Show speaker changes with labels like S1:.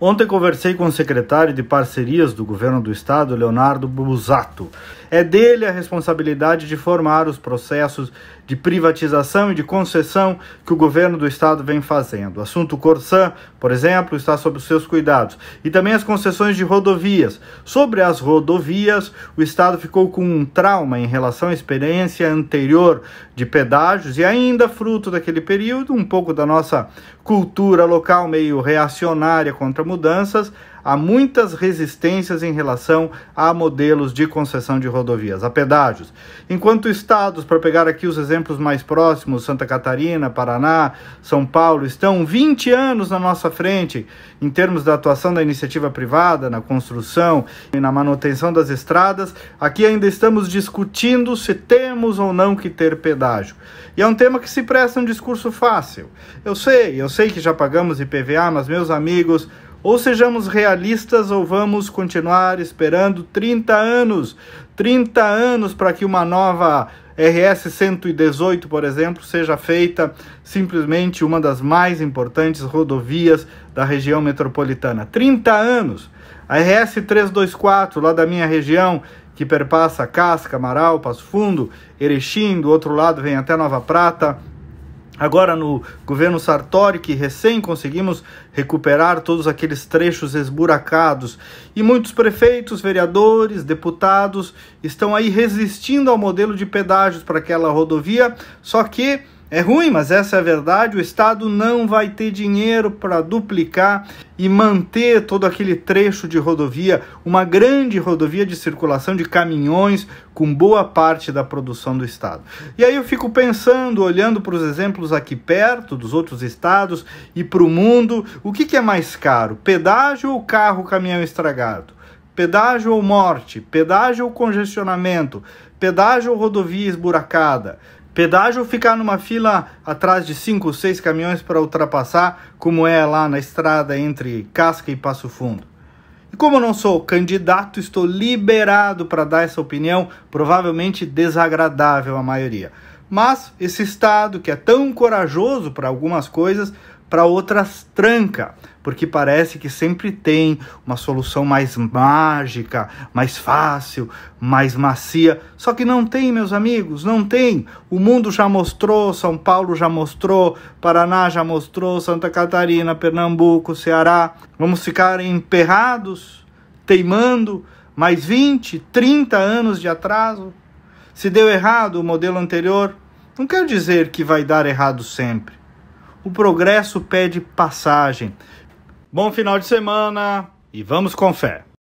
S1: Ontem conversei com o secretário de Parcerias do Governo do Estado, Leonardo Busato. É dele a responsabilidade de formar os processos de privatização e de concessão que o governo do estado vem fazendo. O assunto Corsã, por exemplo, está sob os seus cuidados. E também as concessões de rodovias. Sobre as rodovias, o estado ficou com um trauma em relação à experiência anterior de pedágios e ainda fruto daquele período, um pouco da nossa cultura local meio reacionária contra mudanças, há muitas resistências em relação a modelos de concessão de rodovias, a pedágios. Enquanto estados, para pegar aqui os exemplos mais próximos, Santa Catarina, Paraná, São Paulo, estão 20 anos na nossa frente em termos da atuação da iniciativa privada, na construção e na manutenção das estradas, aqui ainda estamos discutindo se temos ou não que ter pedágio. E é um tema que se presta um discurso fácil. Eu sei, eu sei que já pagamos IPVA, mas meus amigos, ou sejamos realistas ou vamos continuar esperando 30 anos 30 anos para que uma nova RS 118, por exemplo, seja feita simplesmente uma das mais importantes rodovias da região metropolitana. 30 anos! A RS 324, lá da minha região, que perpassa Casca, Amaral, Passo Fundo, Erechim, do outro lado vem até Nova Prata, Agora, no governo Sartori, que recém conseguimos recuperar todos aqueles trechos esburacados, e muitos prefeitos, vereadores, deputados estão aí resistindo ao modelo de pedágios para aquela rodovia, só que é ruim, mas essa é a verdade. O Estado não vai ter dinheiro para duplicar e manter todo aquele trecho de rodovia, uma grande rodovia de circulação de caminhões com boa parte da produção do Estado. E aí eu fico pensando, olhando para os exemplos aqui perto, dos outros estados e para o mundo, o que, que é mais caro, pedágio ou carro caminhão estragado? Pedágio ou morte? Pedágio ou congestionamento? Pedágio ou rodovia esburacada? Pedágio ficar numa fila atrás de 5 ou 6 caminhões para ultrapassar, como é lá na estrada entre Casca e Passo Fundo. E como não sou candidato, estou liberado para dar essa opinião, provavelmente desagradável à maioria. Mas esse Estado, que é tão corajoso para algumas coisas, para outras tranca, porque parece que sempre tem uma solução mais mágica, mais fácil, mais macia. Só que não tem, meus amigos, não tem. O mundo já mostrou, São Paulo já mostrou, Paraná já mostrou, Santa Catarina, Pernambuco, Ceará. Vamos ficar emperrados, teimando mais 20, 30 anos de atraso? Se deu errado o modelo anterior, não quer dizer que vai dar errado sempre. O progresso pede passagem. Bom final de semana e vamos com fé.